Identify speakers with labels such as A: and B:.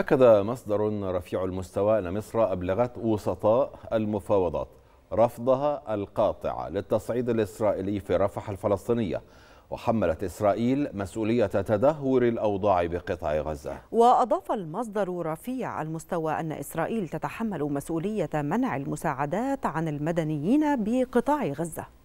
A: أكد مصدر رفيع المستوى أن مصر أبلغت وسطاء المفاوضات رفضها القاطع للتصعيد الإسرائيلي في رفح الفلسطينية وحملت إسرائيل مسؤولية تدهور الأوضاع بقطاع غزة
B: وأضاف المصدر رفيع المستوى أن إسرائيل تتحمل مسؤولية منع المساعدات عن المدنيين بقطاع غزة